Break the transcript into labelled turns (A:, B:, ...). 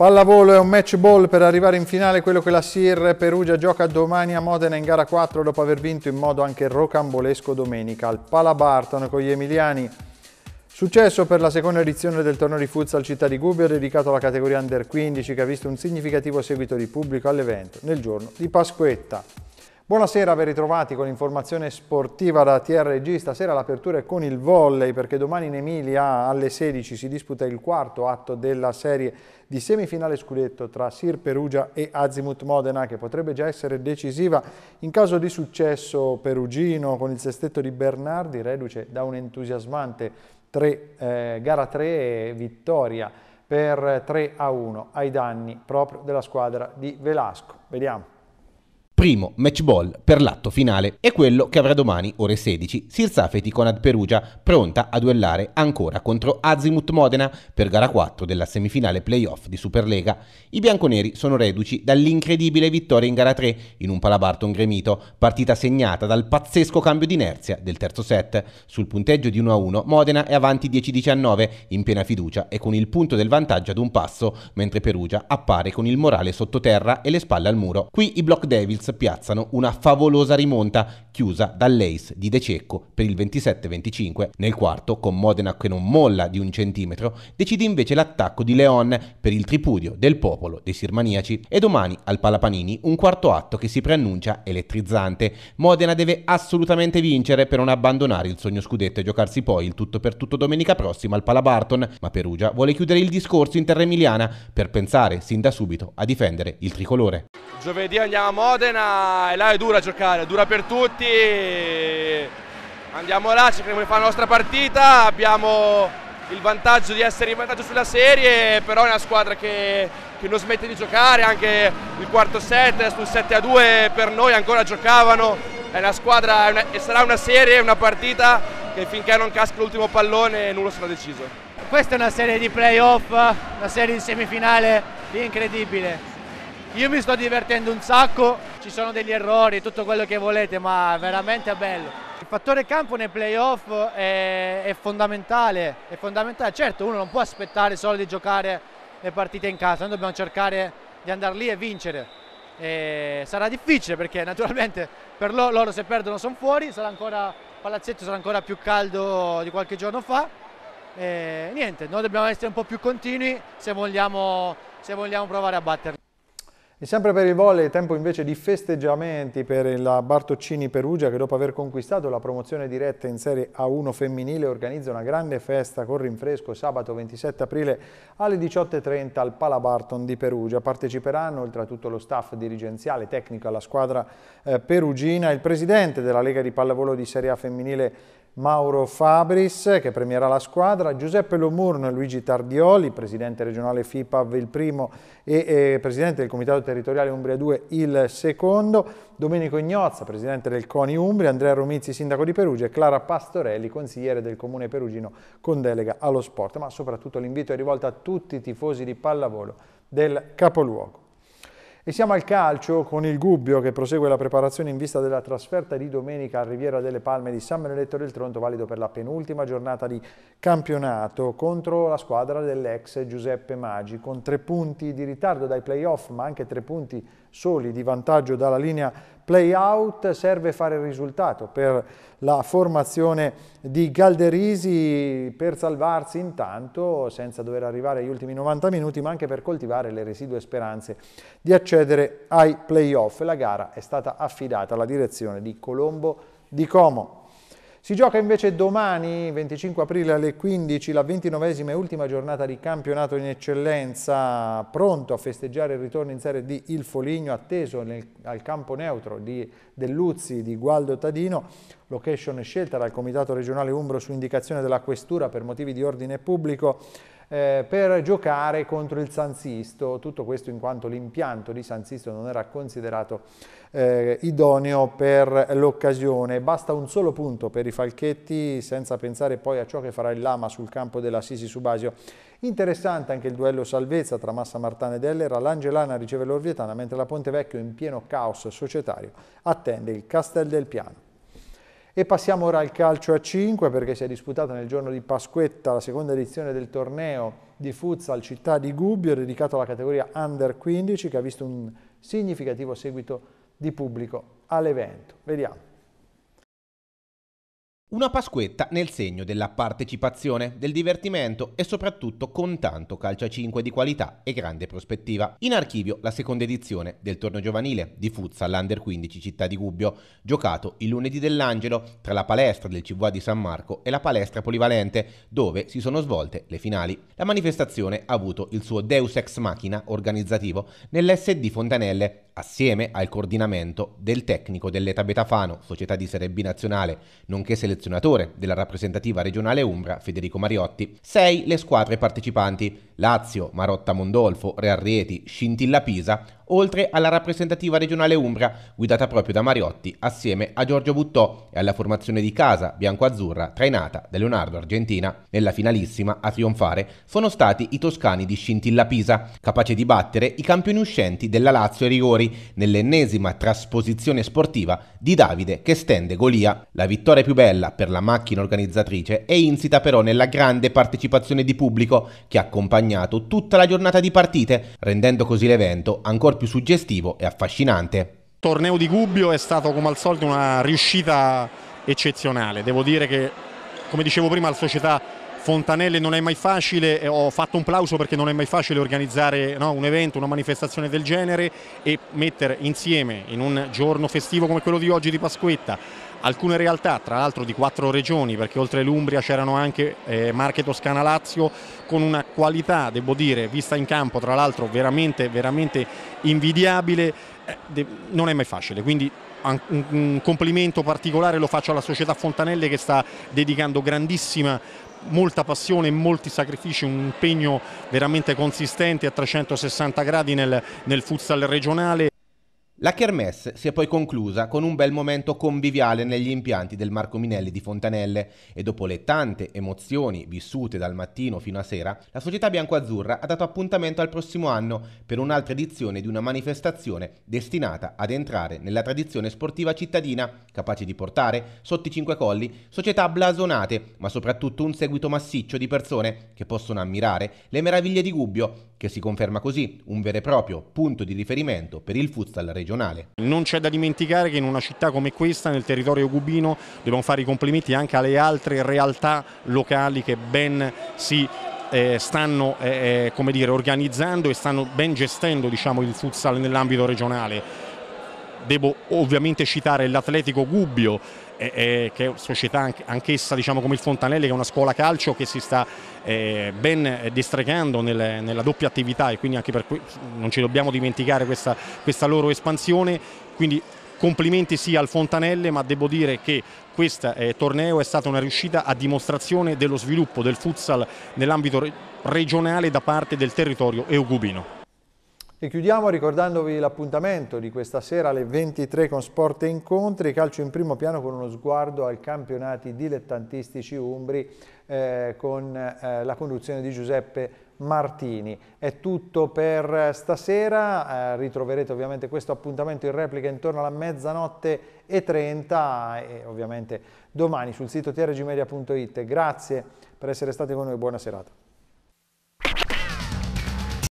A: Pallavolo è un match ball per arrivare in finale quello che la Sir Perugia gioca domani a Modena in gara 4 dopo aver vinto in modo anche rocambolesco domenica al Palabartano con gli Emiliani. Successo per la seconda edizione del torneo di futsal Città di Gubbio dedicato alla categoria Under 15 che ha visto un significativo seguito di pubblico all'evento nel giorno di Pasquetta. Buonasera, ben ritrovati con l'informazione sportiva da TRG. Stasera l'apertura è con il volley perché domani in Emilia alle 16 si disputa il quarto atto della serie di semifinale scudetto tra Sir Perugia e Azimut Modena che potrebbe già essere decisiva in caso di successo perugino con il sestetto di Bernardi reduce da un entusiasmante 3, eh, gara 3 e vittoria per 3 a 1 ai danni proprio della squadra di Velasco. Vediamo
B: primo match ball per l'atto finale è quello che avrà domani ore 16 Sirsafeti con Ad Perugia pronta a duellare ancora contro Azimut Modena per gara 4 della semifinale playoff di Superlega. I bianconeri sono reduci dall'incredibile vittoria in gara 3 in un palabarton gremito, partita segnata dal pazzesco cambio di inerzia del terzo set. Sul punteggio di 1-1 Modena è avanti 10-19 in piena fiducia e con il punto del vantaggio ad un passo, mentre Perugia appare con il morale sottoterra e le spalle al muro. Qui i Block Devils piazzano una favolosa rimonta chiusa dall'ace di De Cecco per il 27-25. Nel quarto, con Modena che non molla di un centimetro, decide invece l'attacco di Leon per il tripudio del popolo dei sirmaniaci. E domani al Palapanini un quarto atto che si preannuncia elettrizzante. Modena deve assolutamente vincere per non abbandonare il sogno scudetto e giocarsi poi il tutto per tutto domenica prossima al Palabarton, ma Perugia vuole chiudere il discorso in terra emiliana per pensare sin da subito a difendere il tricolore.
C: Giovedì andiamo a Modena Tirana e là è dura a giocare, dura per tutti. Andiamo là, cerchiamo di fare la nostra partita, abbiamo il vantaggio di essere in vantaggio sulla serie, però è una squadra che, che non smette di giocare, anche il quarto set, sul 7 a 2 per noi ancora giocavano, è una squadra è una, e sarà una serie, una partita che finché non casca l'ultimo pallone nulla sarà deciso.
A: Questa è una
B: serie di playoff, una serie di semifinale incredibile io mi sto divertendo un sacco, ci sono degli errori, tutto quello che volete, ma veramente è bello. Il fattore campo nei playoff è, è, fondamentale, è fondamentale. Certo, uno non può aspettare solo di giocare le partite in casa, noi dobbiamo cercare di andare lì e vincere. E sarà difficile perché naturalmente per loro, loro se perdono sono fuori, sarà ancora, il palazzetto sarà ancora più caldo di qualche giorno fa. E niente, noi dobbiamo essere un po' più continui se vogliamo, se vogliamo provare a batterli.
A: E sempre per il volley, tempo invece di festeggiamenti per la Bartoccini Perugia che dopo aver conquistato la promozione diretta in Serie A1 femminile organizza una grande festa con rinfresco sabato 27 aprile alle 18.30 al Palabarton di Perugia. Parteciperanno oltre a tutto lo staff dirigenziale tecnico alla squadra eh, perugina, il presidente della Lega di Pallavolo di Serie A femminile Mauro Fabris che premierà la squadra, Giuseppe Lomurno Luigi Tardioli, presidente regionale FIPAV il primo e eh, presidente del comitato territoriale Umbria 2 il secondo, Domenico Ignozza, presidente del CONI Umbria, Andrea Romizzi, sindaco di Perugia e Clara Pastorelli, consigliere del comune perugino con delega allo sport, ma soprattutto l'invito è rivolto a tutti i tifosi di pallavolo del capoluogo. E siamo al calcio con il Gubbio che prosegue la preparazione in vista della trasferta di domenica a Riviera delle Palme di San Benedetto del Tronto, valido per la penultima giornata di campionato contro la squadra dell'ex Giuseppe Maggi, con tre punti di ritardo dai playoff ma anche tre punti soli di vantaggio dalla linea playout serve fare il risultato per la formazione di Galderisi per salvarsi intanto senza dover arrivare agli ultimi 90 minuti ma anche per coltivare le residue speranze di accedere ai playoff. La gara è stata affidata alla direzione di Colombo di Como. Si gioca invece domani, 25 aprile alle 15, la ventinovesima e ultima giornata di campionato in eccellenza, pronto a festeggiare il ritorno in Serie D il Foligno, atteso nel, al campo neutro di Delluzzi di Gualdo Tadino, location scelta dal Comitato regionale Umbro su indicazione della Questura per motivi di ordine pubblico eh, per giocare contro il San Sisto, tutto questo in quanto l'impianto di San Sisto non era considerato eh, idoneo per l'occasione. Basta un solo punto per i falchetti senza pensare poi a ciò che farà il Lama sul campo della Sisi Subasio. Interessante anche il duello salvezza tra Massa Martana ed Ellera, l'Angelana riceve l'Orvietana mentre la Ponte Vecchio in pieno caos societario attende il Castel del Piano. E passiamo ora al calcio a 5 perché si è disputata nel giorno di Pasquetta la seconda edizione del torneo di futsal città di Gubbio dedicato alla categoria Under 15 che ha visto un significativo seguito di pubblico all'evento. Vediamo.
B: Una Pasquetta nel segno della partecipazione, del divertimento e soprattutto con tanto calcio a 5 di qualità e grande prospettiva. In archivio la seconda edizione del torneo giovanile di futsal under 15 Città di Gubbio, giocato il lunedì dell'Angelo tra la palestra del CVA di San Marco e la palestra polivalente, dove si sono svolte le finali. La manifestazione ha avuto il suo deus ex machina organizzativo nell'SD Fontanelle assieme al coordinamento del tecnico dell'Eta Betafano, società di Serie B nazionale, nonché selezionatore della rappresentativa regionale Umbra, Federico Mariotti, sei le squadre partecipanti Lazio, Marotta Mondolfo, Re Rieti, Scintilla Pisa, oltre alla rappresentativa regionale Umbra, guidata proprio da Mariotti assieme a Giorgio Buttò e alla formazione di casa bianco-azzurra trainata da Leonardo Argentina. Nella finalissima a trionfare sono stati i toscani di Scintilla Pisa, capaci di battere i campioni uscenti della Lazio ai rigori nell'ennesima trasposizione sportiva di Davide che stende Golia. La vittoria più bella per la macchina organizzatrice è insita però nella grande partecipazione di pubblico che accompagna accompagnato tutta la giornata di partite, rendendo così l'evento ancora più suggestivo e affascinante. Il
C: torneo di Gubbio è stato come al solito una riuscita eccezionale, devo dire che come dicevo prima la società Fontanelle non è mai facile, ho fatto un plauso perché non è mai facile organizzare no, un evento, una manifestazione del genere e mettere insieme in un giorno festivo come quello di oggi di Pasquetta alcune realtà, tra l'altro di quattro regioni, perché oltre l'Umbria c'erano anche eh, Marche, Toscana, Lazio, con una qualità, devo dire, vista in campo, tra l'altro veramente, veramente invidiabile, eh, non è mai facile, quindi un, un complimento particolare lo faccio alla società Fontanelle che sta dedicando grandissima molta passione, molti sacrifici, un impegno veramente consistente a 360 gradi nel, nel futsal regionale
B: la Kermesse si è poi conclusa con un bel momento conviviale negli impianti del Marco Minelli di Fontanelle e dopo le tante emozioni vissute dal mattino fino a sera, la società biancoazzurra ha dato appuntamento al prossimo anno per un'altra edizione di una manifestazione destinata ad entrare nella tradizione sportiva cittadina, capace di portare sotto i cinque colli società blasonate, ma soprattutto un seguito massiccio di persone che possono ammirare le meraviglie di Gubbio, che si conferma così un vero e proprio punto di riferimento per il
C: futsal regionale regionale. Non c'è da dimenticare che in una città come questa, nel territorio Gubino, dobbiamo fare i complimenti anche alle altre realtà locali che ben si eh, stanno eh, eh dire, organizzando e stanno ben gestendo diciamo, il futsal nell'ambito regionale devo ovviamente citare l'Atletico Gubbio, eh, eh, che è una società anch- anch'essa diciamo, come il Fontanelli, che è una scuola calcio che si sta eh, ben eh, distrecando nel, nella doppia attività e quindi anche per cui non ci dobbiamo dimenticare questa, questa loro espansione. Quindi complimenti sì al Fontanelle, ma devo dire che questo eh, torneo è stata una riuscita a dimostrazione dello sviluppo del futsal nell'ambito re- regionale da parte del territorio eugubino.
A: E chiudiamo ricordandovi l'appuntamento di questa sera alle 23 con Sport e Incontri, calcio in primo piano con uno sguardo ai campionati dilettantistici umbri eh, con eh, la conduzione di Giuseppe Martini. È tutto per stasera, eh, ritroverete ovviamente questo appuntamento in replica intorno alla mezzanotte e 30 e ovviamente domani sul sito trgmedia.it. Grazie per essere stati con noi, buona serata.